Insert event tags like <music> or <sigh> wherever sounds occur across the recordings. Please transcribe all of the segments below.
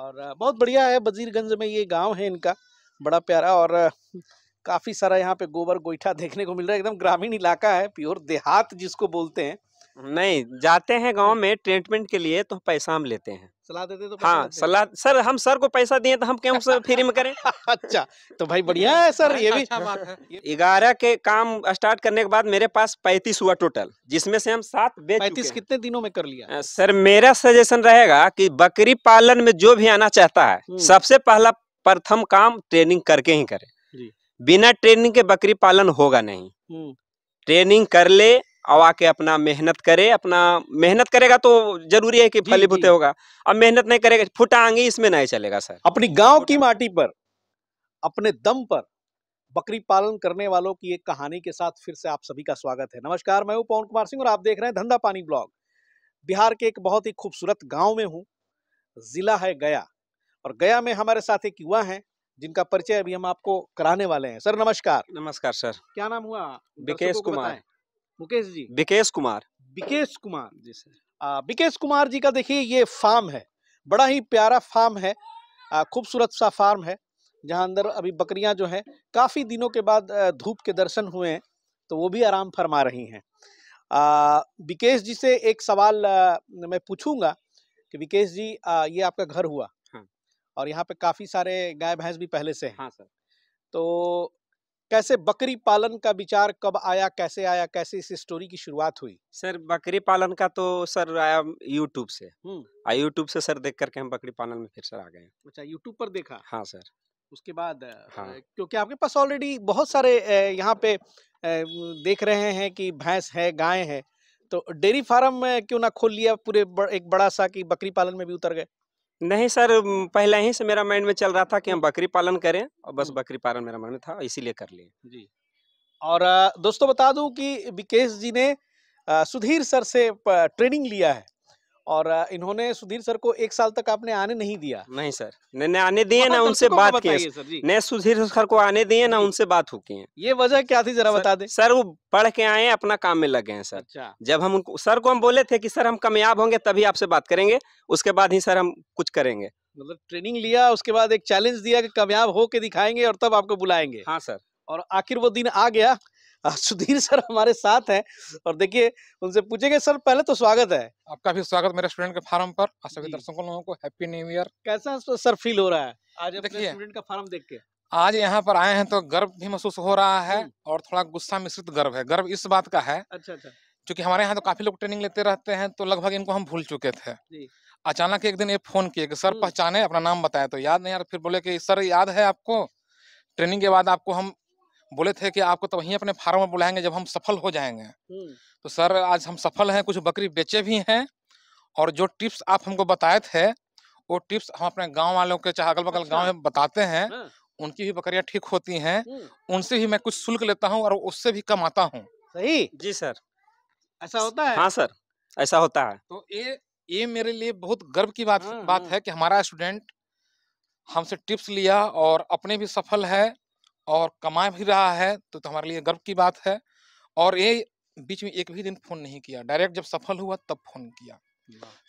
और बहुत बढ़िया है वजीरगंज में ये गांव है इनका बड़ा प्यारा और काफ़ी सारा यहाँ पे गोबर गोईठा <laughs> देखने को मिल रहा है एकदम ग्रामीण इलाका है प्योर देहात जिसको बोलते हैं नहीं जाते हैं गांव में ट्रीटमेंट के लिए तो पैसा हम लेते हैं सलाह देते तो हाँ सलाह सर हम सर को पैसा दिए तो हम क्यों सर <laughs> फ्री में करें अच्छा तो भाई बढ़िया है सर ये भी अच्छा <laughs> ग्यारह के काम स्टार्ट करने के बाद मेरे पास पैंतीस हुआ टोटल जिसमें से हम सात पैंतीस कितने दिनों में कर लिया सर मेरा सजेशन रहेगा की बकरी पालन में जो भी आना चाहता है हम्म। सबसे पहला प्रथम काम ट्रेनिंग करके ही करे बिना ट्रेनिंग के बकरी पालन होगा नहीं हम्म। ट्रेनिंग कर ले आवा के अपना मेहनत करे अपना मेहनत करेगा तो जरूरी है कि फलीभूत होगा अब मेहनत नहीं करेगा फुटा आंगी इसमें नहीं चलेगा सर अपनी गांव की माटी पर अपने दम पर बकरी पालन करने वालों की एक कहानी के साथ फिर से आप सभी का स्वागत है नमस्कार मैं हूं पवन कुमार सिंह और आप देख रहे हैं धंधा पानी ब्लॉग बिहार के एक बहुत ही खूबसूरत गाँव में हूँ जिला है गया और गया में हमारे साथ एक युवा है जिनका परिचय अभी हम आपको कराने वाले हैं सर नमस्कार नमस्कार सर क्या नाम हुआ विकेश कुमार मुकेश जी विकेश कुमार विकेश कुमार जी सर विकेश कुमार जी का देखिए ये फार्म है बड़ा ही प्यारा फार्म है खूबसूरत सा फार्म है जहाँ अंदर अभी बकरियाँ जो हैं काफ़ी दिनों के बाद धूप के दर्शन हुए हैं तो वो भी आराम फरमा रही हैं विकेश जी से एक सवाल आ, मैं पूछूंगा कि विकेश जी आ, ये आपका घर हुआ हाँ। और यहाँ पे काफ़ी सारे गाय भैंस भी पहले से हैं हाँ सर तो कैसे बकरी पालन का विचार कब आया कैसे आया कैसे इस स्टोरी की शुरुआत हुई सर बकरी पालन का तो सर आया यूट्यूब से यूट्यूब से सर देख करके हम बकरी पालन में फिर सर आ गए अच्छा यूट्यूब पर देखा हाँ सर उसके बाद हाँ। क्योंकि आपके पास ऑलरेडी बहुत सारे यहाँ पे देख रहे हैं कि भैंस है गाय है तो डेयरी फार्म क्यों ना खोल लिया पूरे एक बड़ा सा कि बकरी पालन में भी उतर गए नहीं सर पहले ही से मेरा माइंड में चल रहा था कि हम बकरी पालन करें और बस बकरी पालन मेरा मन में था इसीलिए कर लिए जी और दोस्तों बता दूं कि विकेश जी ने सुधीर सर से ट्रेनिंग लिया है और इन्होंने सुधीर सर को एक साल तक आपने आने नहीं दिया नहीं सर मैंने आने दिए ना उनसे बात की ने सुधीर सर को आने दिए ना उनसे बात हुई है ये वजह क्या थी जरा बता दे सर वो पढ़ के आए अपना काम में लगे हैं सर अच्छा। जब हम उनको सर को हम बोले थे कि सर हम कामयाब होंगे तभी आपसे बात करेंगे उसके बाद ही सर हम कुछ करेंगे मतलब ट्रेनिंग लिया उसके बाद एक चैलेंज दिया कि कामयाब होके दिखाएंगे और तब आपको बुलाएंगे हाँ सर और आखिर वो दिन आ गया <laughs> सुधीर सर हमारे साथ हैं और देखिए उनसे पूछेंगे सर पहले तो स्वागत है आपका भी स्वागत मेरे स्टूडेंट के फार्म पर सभी दर्शकों लोगों को हैप्पी न्यू ईयर कैसा सर फील हो रहा है आज देखिए स्टूडेंट का फार्म देख के आज यहाँ पर आए हैं तो गर्व भी महसूस हो रहा है और थोड़ा गुस्सा मिश्रित गर्व है गर्व इस बात का है अच्छा अच्छा क्योंकि हमारे यहाँ तो काफी लोग ट्रेनिंग लेते रहते हैं तो लगभग इनको हम भूल चुके थे अचानक एक दिन ये फोन किए कि सर हम्म। पहचाने अपना नाम बताया तो याद नहीं यार फिर बोले कि सर याद है आपको ट्रेनिंग के बाद आपको हम बोले थे कि आपको तो वहीं अपने फार्म में बुलाएंगे जब हम सफल हो जाएंगे हम्म। तो सर आज हम सफल हैं कुछ बकरी बेचे भी हैं और जो टिप्स आप हमको बताए थे वो टिप्स हम अपने गांव वालों के चाहे अगल बगल अच्छा। गाँव में बताते हैं हाँ। उनकी भी बकरियां ठीक होती हैं हम्म। उनसे भी मैं कुछ शुल्क लेता हूँ और उससे भी कमाता हूँ सही जी सर ऐसा होता है हाँ सर ऐसा होता है तो ये ये मेरे लिए बहुत गर्व की बात हाँ, बात हाँ। है कि हमारा स्टूडेंट हमसे टिप्स लिया और अपने भी सफल है और कमा भी रहा है तो, तो हमारे लिए गर्व की बात है और ये बीच में एक भी दिन फोन नहीं किया डायरेक्ट जब सफल हुआ तब फोन किया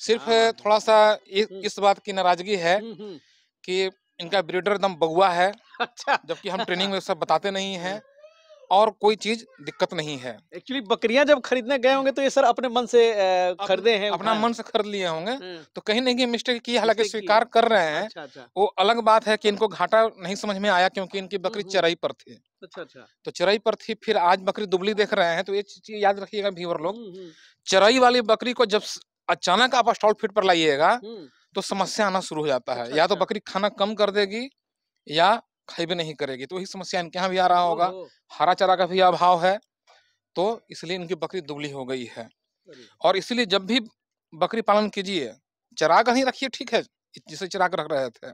सिर्फ थोड़ा सा इस बात की नाराजगी है कि इनका ब्रीडर एकदम बगुआ है अच्छा जबकि हम <laughs> ट्रेनिंग में सब बताते नहीं है और कोई चीज दिक्कत नहीं है एक्चुअली बकरियां जब खरीदने गए होंगे तो ये सर अपने मन से खरीदे हैं अपना मन से खरीद लिए होंगे हम्म। तो कहीं नहीं कि मिस्टेक की हालांकि स्वीकार कर रहे हैं अच्छा, अच्छा। वो अलग बात है कि इनको घाटा नहीं समझ में आया क्योंकि इनकी हम्म, बकरी हम्म। चराई पर थी अच्छा अच्छा तो चराई पर थी फिर आज बकरी दुबली देख रहे हैं तो ये चीज याद रखियेगा भीवर लोग चराई वाली बकरी को जब अचानक आप स्टॉल फिट पर लाइएगा तो समस्या आना शुरू हो जाता अच्छा, है या तो अच्छा। बकरी खाना कम कर देगी या खाई भी नहीं करेगी तो वही समस्या इनके यहाँ भी आ रहा होगा हरा चारा का भी अभाव है तो इसलिए इनकी बकरी दुबली हो गई है और इसलिए जब भी बकरी पालन कीजिए चरा कर ही रखिए ठीक है जिसे चराग रख रहे थे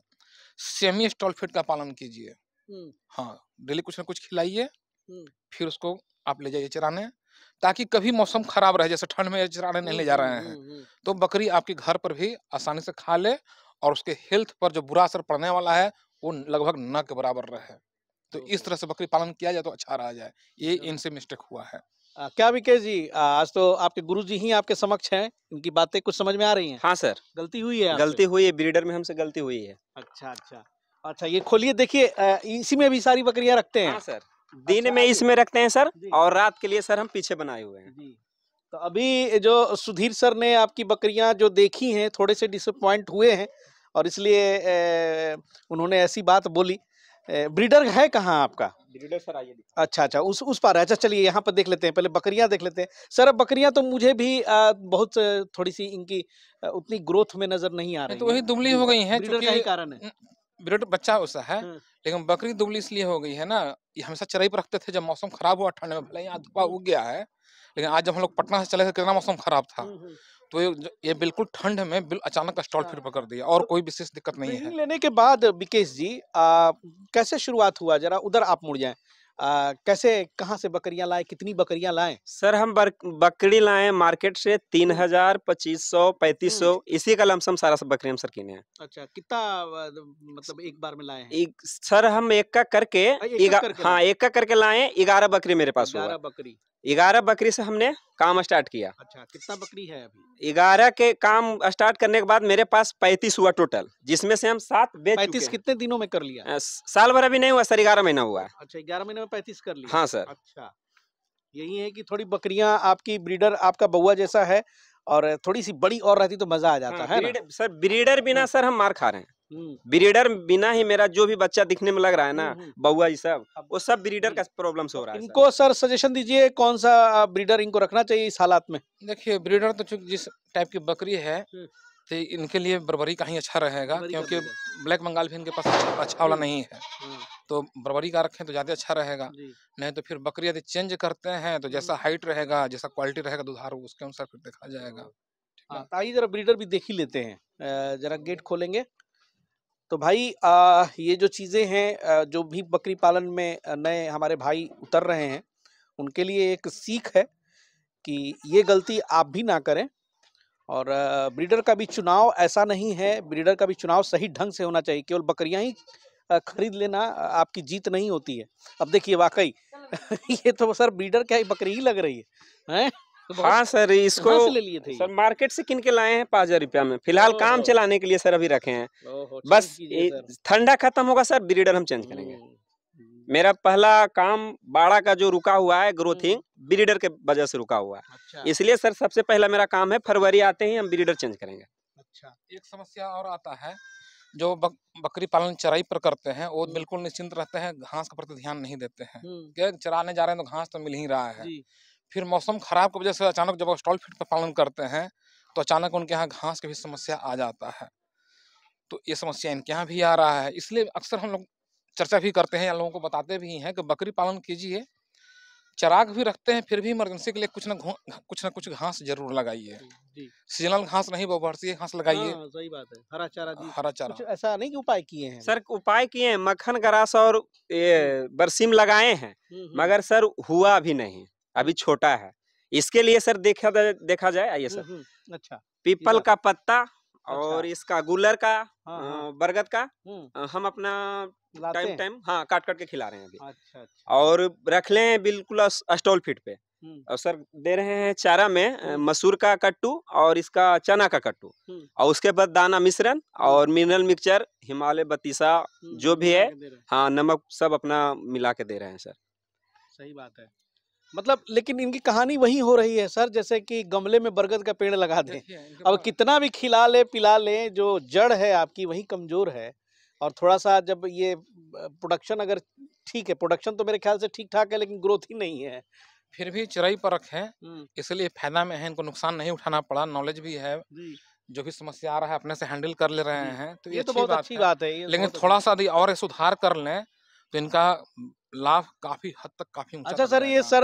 सेमी स्टॉल फीड का पालन कीजिए हम्म। हाँ डेली कुछ ना कुछ खिलाइए हम्म। फिर उसको आप ले जाइए चराने ताकि कभी मौसम खराब रहे जैसे ठंड में चराने नहीं ले जा रहे हम्म, हैं तो बकरी आपके घर पर भी आसानी से खा ले और उसके हेल्थ पर जो बुरा असर पड़ने वाला है वो लगभग न के बराबर रहे तो, तो इस तरह से बकरी पालन किया जाए तो अच्छा रहा जाए ये इनसे मिस्टेक हुआ है आ, क्या विकेश जी आज तो आपके गुरु जी ही आपके समक्ष हैं इनकी बातें कुछ समझ में आ रही हैं हाँ सर गलती हुई है गलती हुई है ब्रीडर में हमसे गलती हुई है अच्छा अच्छा अच्छा ये खोलिए देखिए इसी में भी सारी बकरिया रखते हैं हाँ सर अच्छा, दिन अच्छा, में इसमें रखते हैं सर और रात के लिए सर हम पीछे बनाए हुए हैं तो अभी जो सुधीर सर ने आपकी बकरियां जो देखी हैं थोड़े से डिसअपॉइंट हुए हैं और इसलिए उन्होंने ऐसी बात बोली ब्रीडर है कहाँ आपका ब्रीडर सर आइए अच्छा अच्छा उस उस पर है अच्छा चलिए यहाँ पर देख लेते हैं पहले बकरियाँ देख लेते हैं सर बकरियाँ तो मुझे भी आ, बहुत थोड़ी सी इनकी उतनी ग्रोथ में नजर नहीं आ रही तो वही दुबली हो गई है ब्रीडर कारण है ब्रीडर बच्चा उसका है हाँ। लेकिन बकरी दुबली इसलिए हो गई है ना हमेशा चराई पर रखते थे जब मौसम खराब हुआ ठंड में भले यहाँ धुपा उग गया है लेकिन आज जब हम लोग पटना से चले थे कितना मौसम खराब था हाँ, हाँ। तो ये बिल्कुल ठंड में बिल अचानक स्टॉल फिर हाँ। पकड़ दिया और कोई विशेष दिक्कत नहीं है लेने के बाद विकेश जी आ, कैसे शुरुआत हुआ जरा उधर आप मुड़ जाए आ, कैसे कहाँ से बकरियाँ लाए कितनी बकरियाँ लाए सर हम बकरी लाए मार्केट से तीन हम्म। हजार पच्चीस सौ पैंतीस सौ हम्म। इसी का लमसम सारा सब बकरी हम सर किने हैं अच्छा कितना मतलब एक बार में लाए एक, सर हम एक का करके, हाँ, हाँ, एक का करके हाँ एक का करके लाए ग्यारह बकरी मेरे पास ग्यारह बकरी ग्यारह बकरी से हमने काम स्टार्ट किया अच्छा कितना बकरी है अभी ग्यारह के काम स्टार्ट करने के बाद मेरे पास पैंतीस हुआ टोटल जिसमें से हम सात बेच पैंतीस कितने दिनों में कर लिया साल भर अभी नहीं हुआ सर ग्यारह महीना हुआ अच्छा ग्यारह महीने में पैंतीस कर लिया हाँ सर अच्छा यही है कि थोड़ी बकरियां आपकी ब्रीडर आपका बउआ जैसा है और थोड़ी सी बड़ी और रहती तो मजा आ जाता हाँ, है सर ब्रीडर बिना हाँ। सर हम मार खा रहे हैं हम्म। ब्रीडर बिना ही मेरा जो भी बच्चा दिखने में लग रहा है ना हम्म, हम्म। बउआ जी सब वो सब ब्रीडर का प्रॉब्लम हो रहा है इनको सर सजेशन दीजिए कौन सा ब्रीडर इनको रखना चाहिए इस हालात में देखिए ब्रीडर तो चूंकि जिस टाइप की बकरी है तो इनके लिए बरबरी का ही अच्छा रहेगा क्योंकि ब्लैक बंगाल भी इनके पास अच्छा वाला नहीं है तो बरबरी का रखें तो ज़्यादा अच्छा रहेगा नहीं तो फिर बकरी यदि चेंज करते हैं तो जैसा हाइट रहेगा जैसा क्वालिटी रहेगा दुधार तो उसके अनुसार फिर देखा जाएगा हाँ, हाँ तो जरा ब्रीडर भी देख ही लेते हैं जरा गेट खोलेंगे तो भाई आ, ये जो चीज़ें हैं जो भी बकरी पालन में नए हमारे भाई उतर रहे हैं उनके लिए एक सीख है कि ये गलती आप भी ना करें और ब्रीडर का भी चुनाव ऐसा नहीं है ब्रीडर का भी चुनाव सही ढंग से होना चाहिए केवल बकरियां ही खरीद लेना आपकी जीत नहीं होती है अब देखिए वाकई <laughs> ये तो सर ब्रीडर क्या बकरी ही लग रही है है? तो हाँ सर इसको लिए सर मार्केट से किन के लाए हैं पाँच हजार रुपया में फिलहाल काम चलाने के लिए सर अभी रखे हैं बस ठंडा खत्म होगा सर ब्रीडर हम चेंज करेंगे हम्म। मेरा पहला काम बाड़ा का जो रुका हुआ है ग्रोथिंग हम्म। ब्रीडर के वजह से रुका हुआ है अच्छा। इसलिए सर सबसे पहला मेरा काम है फरवरी आते ही हम ब्रीडर चेंज करेंगे अच्छा एक समस्या और आता है जो बक, बकरी पालन चराई पर करते हैं वो हम्म। बिल्कुल निश्चिंत रहते हैं घास के प्रति ध्यान नहीं देते हैं चराने जा रहे हैं तो घास तो मिल ही रहा है फिर मौसम खराब की वजह से अचानक जब स्टॉल फीड का पालन करते हैं तो अचानक उनके यहाँ घास की भी समस्या आ जाता है तो ये समस्या इनके यहाँ भी आ रहा है इसलिए अक्सर हम लोग चर्चा भी करते हैं या लोगों को बताते भी हैं कि बकरी पालन कीजिए चराग भी रखते हैं फिर भी इमरजेंसी के लिए कुछ ना कुछ ना कुछ घास जरूर लगाइए सीजनल घास नहीं बरसीय घास लगाइए हाँ, सही बात है हरा चारा जी हरा चारा कुछ ऐसा नहीं कि उपाय किए हैं सर उपाय किए हैं मक्खन ग्रास और ये हम्म। बरसीम लगाए हैं हम्म, हम्म। मगर सर हुआ भी नहीं अभी छोटा है इसके लिए सर देखा देखा जाए आइए सर अच्छा पीपल का पत्ता अच्छा। और अच्छा। इसका गुलर का हाँ, हाँ। बरगद का हम अपना टाइम टाइम हाँ काट काट के खिला रहे हैं अभी अच्छा, अच्छा। और रख ले बिल्कुल स्टॉल फिट पे और सर दे रहे हैं चारा में मसूर का कट्टू और इसका चना का कट्टू और उसके बाद दाना मिश्रण और मिनरल मिक्सचर हिमालय बतीसा जो भी है हाँ नमक सब अपना मिला के दे रहे हैं सर सही बात है मतलब लेकिन इनकी कहानी वही हो रही है सर जैसे कि गमले में बरगद का पेड़ लगा दें अब कितना भी खिला ले पिला लें जो जड़ है आपकी वही कमज़ोर है और थोड़ा सा जब ये प्रोडक्शन अगर ठीक है प्रोडक्शन तो मेरे ख्याल से ठीक ठाक है लेकिन ग्रोथ ही नहीं है फिर भी चराई परख है हम्म। इसलिए फायदा में है इनको नुकसान नहीं उठाना पड़ा नॉलेज भी है जो भी समस्या आ रहा है अपने से हैंडल कर ले रहे हैं तो ये, ये तो बहुत अच्छी बात है, लेकिन थोड़ा सा और सुधार कर लें तो इनका लाभ काफी हद तक काफी अच्छा सर ये सर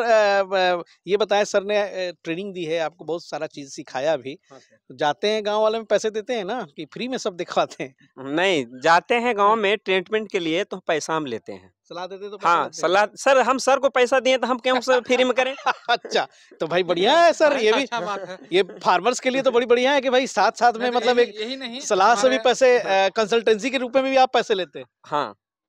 ये बताएं सर ने ट्रेनिंग दी है आपको बहुत सारा चीज सिखाया भी हाँ जाते हैं गांव वाले में पैसे देते हैं ना कि फ्री में सब दिखवाते हैं नहीं जाते हैं गांव में ट्रीटमेंट के लिए तो पैसा हम लेते हैं सलाह देते तो हाँ सलाह सर हम सर को पैसा दिए तो हम क्यों सर फ्री में करें <laughs> अच्छा तो भाई बढ़िया है सर ये भी अच्छा ये फार्मर्स के लिए तो बड़ी बढ़िया है की भाई साथ साथ में मतलब एक सलाह से भी पैसे हाँ। कंसल्टेंसी के रूप में भी आप पैसे लेते हैं हाँ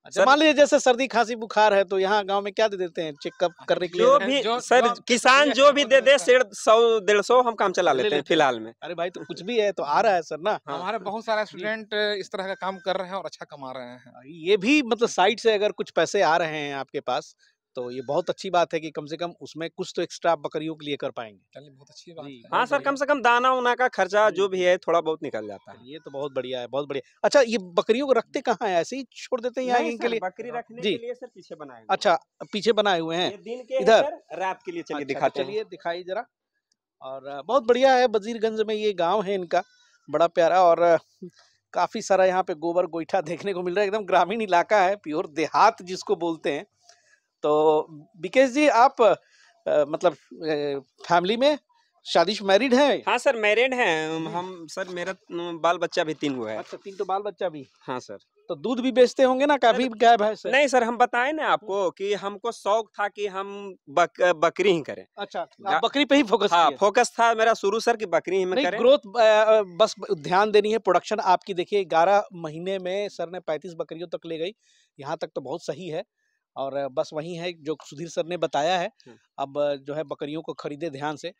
अच्छा मान लीजिए जैसे सर्दी खांसी बुखार है तो यहाँ गांव में क्या दे देते हैं चेकअप करने के लिए जो भी सर किसान जो भी दे दे सौ डेढ़ सौ हम काम चला लेते हैं फिलहाल में अरे भाई तो कुछ भी है तो आ रहा है सर ना हाँ, हमारे बहुत सारे स्टूडेंट इस तरह का काम कर रहे हैं और अच्छा कमा रहे हैं ये भी मतलब साइड से अगर कुछ पैसे आ रहे हैं आपके पास तो ये बहुत अच्छी बात है कि कम से कम उसमें कुछ तो एक्स्ट्रा बकरियों के लिए कर पाएंगे बहुत अच्छी बात है हाँ सर कम से कम दाना उना का खर्चा जो भी है थोड़ा बहुत निकल जाता है ये तो बहुत बढ़िया है बहुत बढ़िया अच्छा ये बकरियों को रखते कहाँ है ऐसे ही छोड़ देते हैं यहाँ इनके लिए बकरी हाँ, रखने जी सर पीछे बनाए अच्छा पीछे बनाए हुए हैं इधर रात के लिए चलिए अच्छा, दिखा चलिए दिखाई जरा और बहुत बढ़िया है वजीरगंज में ये गाँव है इनका बड़ा प्यारा और काफ़ी सारा यहाँ पे गोबर गोईठा देखने को मिल रहा है एकदम ग्रामीण इलाका है प्योर देहात जिसको बोलते हैं तो बिकेश जी आप आ, मतलब फैमिली में शादी मैरिड है हाँ सर मैरिड है हम्म। हम सर मेरा बाल बच्चा भी तीन हुआ है अच्छा तीन तो बाल बच्चा भी हाँ सर तो दूध भी बेचते होंगे ना काफी गाय भैंस नहीं सर हम बताए ना आपको हम्म। कि हमको शौक था कि हम बक, बकरी ही करें अच्छा, अच्छा बकरी पे ही फोकस हाँ, फोकस था मेरा शुरू सर कि बकरी ही में करें ग्रोथ बस ध्यान देनी है प्रोडक्शन आपकी देखिए ग्यारह महीने में सर ने पैंतीस बकरियों तक ले गई यहाँ तक तो बहुत सही है और बस वही है जो सुधीर सर ने बताया है हाँ। अब जो है बकरियों को खरीदे ध्यान से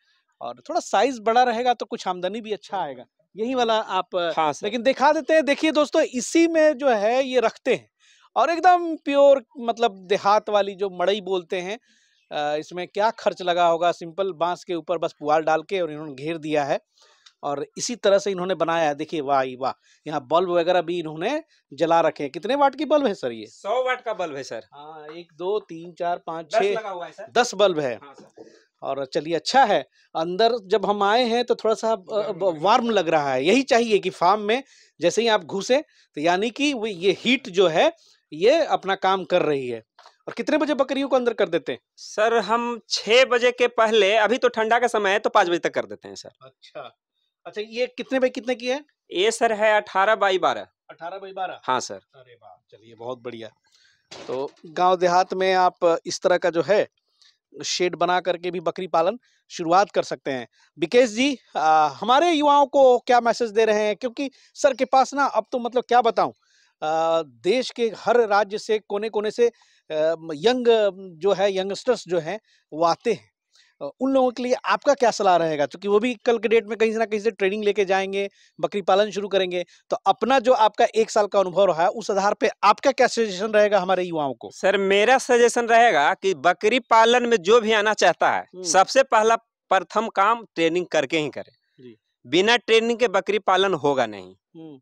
और थोड़ा साइज बड़ा रहेगा तो कुछ आमदनी भी अच्छा आएगा यही वाला आप हाँ लेकिन दिखा देते हैं देखिए दोस्तों इसी में जो है ये रखते हैं और एकदम प्योर मतलब देहात वाली जो मड़ई बोलते हैं इसमें क्या खर्च लगा होगा सिंपल बांस के ऊपर बस पुआल डाल के और इन्होंने घेर दिया है और इसी तरह से इन्होंने बनाया है देखिए वाह वाह यहाँ बल्ब वगैरह भी इन्होंने जला रखे हैं कितने वाट की बल्ब है सर ये सौ वाट का बल्ब है सर हाँ एक दो तीन चार पाँच छः दस बल्ब है हाँ, और चलिए अच्छा है अंदर जब हम आए हैं तो थोड़ा सा वार्म लग रहा है यही चाहिए कि फार्म में जैसे ही आप घुसे तो यानी कि ये हीट जो है ये अपना काम कर रही है और कितने बजे बकरियों को अंदर कर देते हैं सर हम छः बजे के पहले अभी तो ठंडा का समय है तो पाँच बजे तक कर देते हैं सर अच्छा अच्छा ये कितने बाई कितने की है ये सर है अठारह बाई बारह अठारह बाई बारह हाँ सर अरे वाह चलिए बहुत बढ़िया तो गांव देहात में आप इस तरह का जो है शेड बना करके भी बकरी पालन शुरुआत कर सकते हैं विकेश जी आ, हमारे युवाओं को क्या मैसेज दे रहे हैं क्योंकि सर के पास ना अब तो मतलब क्या बताऊं देश के हर राज्य से कोने कोने से यंग जो है यंगस्टर्स जो हैं वो आते हैं उन लोगों के लिए आपका क्या सलाह रहेगा क्योंकि वो भी कल के डेट में कहीं से ना कहीं से ट्रेनिंग लेके जाएंगे बकरी पालन शुरू करेंगे तो अपना जो आपका एक साल का अनुभव रहा है उस आधार पर आपका क्या सजेशन रहेगा हमारे युवाओं को सर मेरा सजेशन रहेगा कि बकरी पालन में जो भी आना चाहता है सबसे पहला प्रथम काम ट्रेनिंग करके ही करे बिना ट्रेनिंग के बकरी पालन होगा नहीं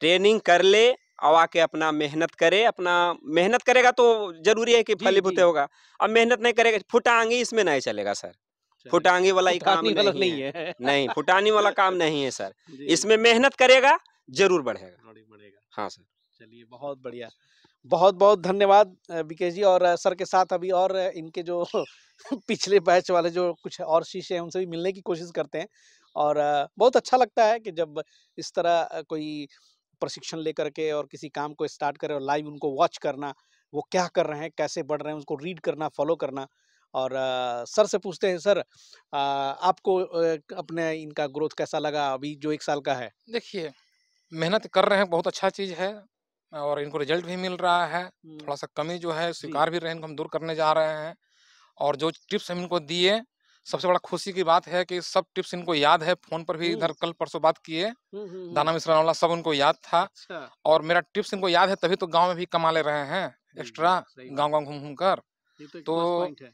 ट्रेनिंग कर ले आवा के अपना मेहनत करे अपना मेहनत करेगा तो जरूरी है कि फलीभूत होगा अब मेहनत नहीं करेगा फुटांगी इसमें नहीं चलेगा सर फुटांगी वाला ही काम नहीं, नहीं है नहीं फुटानी वाला काम <laughs> नहीं है सर इसमें मेहनत करेगा जरूर बढ़ेगा बढ़ेगा हाँ सर चलिए बहुत बढ़िया बहुत बहुत धन्यवाद बीके जी और सर के साथ अभी और इनके जो <laughs> पिछले बैच वाले जो कुछ और शीशे हैं उनसे भी मिलने की कोशिश करते हैं और बहुत अच्छा लगता है कि जब इस तरह कोई प्रशिक्षण लेकर के और किसी काम को स्टार्ट करें और लाइव उनको वॉच करना वो क्या कर रहे हैं कैसे बढ़ रहे हैं उसको रीड करना फॉलो करना और आ, सर से पूछते हैं सर आ, आपको अपने इनका ग्रोथ कैसा लगा अभी जो एक साल का है देखिए मेहनत कर रहे हैं बहुत अच्छा चीज़ है और इनको रिजल्ट भी मिल रहा है थोड़ा सा कमी जो है स्वीकार भी रहे इनको हम दूर करने जा रहे हैं और जो टिप्स हम इनको दिए सबसे बड़ा खुशी की बात है कि सब टिप्स इनको याद है फोन पर भी इधर हम्म। कल परसों बात किए हम्म, हम्म, दाना मिश्रा वाला सब उनको याद था अच्छा। और मेरा टिप्स इनको याद है तभी तो गांव में भी कमा ले रहे हैं एक्स्ट्रा गांव गांव घूम घूम कर तो तो,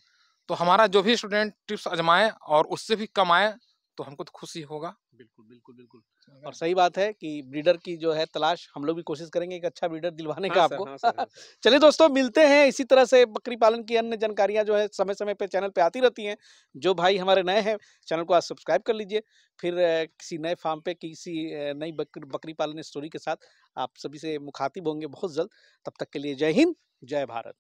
तो हमारा जो भी स्टूडेंट टिप्स अजमाए और उससे भी कमाए तो हमको तो खुशी होगा बिल्कुल बिल्कुल बिल्कुल और सही बात है कि ब्रीडर की जो है तलाश हम लोग भी कोशिश करेंगे एक अच्छा ब्रीडर दिलवाने हाँ का आपको हाँ हाँ <laughs> चलिए दोस्तों मिलते हैं इसी तरह से बकरी पालन की अन्य जानकारियां जो है समय समय पे चैनल पे आती रहती हैं जो भाई हमारे नए हैं चैनल को आज सब्सक्राइब कर लीजिए फिर किसी नए फार्म पे किसी नई बकरी पालन स्टोरी के साथ आप सभी से मुखातिब होंगे बहुत जल्द तब तक के लिए जय हिंद जय भारत